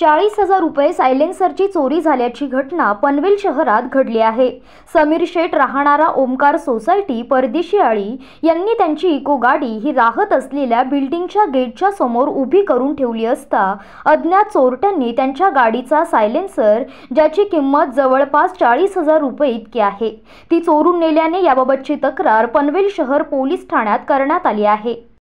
चाळीस हजार रुपये सायलेन्सरची चोरी झाल्याची घटना पनवेल शहरात घडली आहे समीर शेठ राहणारा ओमकार सोसायटी परदेशी आळी यांनी त्यांची इको गाडी ही राहत असलेल्या बिल्डिंगच्या गेटच्या समोर उभी करून ठेवली असता अज्ञात चोरट्यांनी त्यांच्या गाडीचा सायलेन्सर ज्याची किंमत जवळपास चाळीस हजार रुपये इतकी आहे ती चोरून नेल्याने याबाबतची तक्रार पनवेल शहर पोलीस ठाण्यात करण्यात आली आहे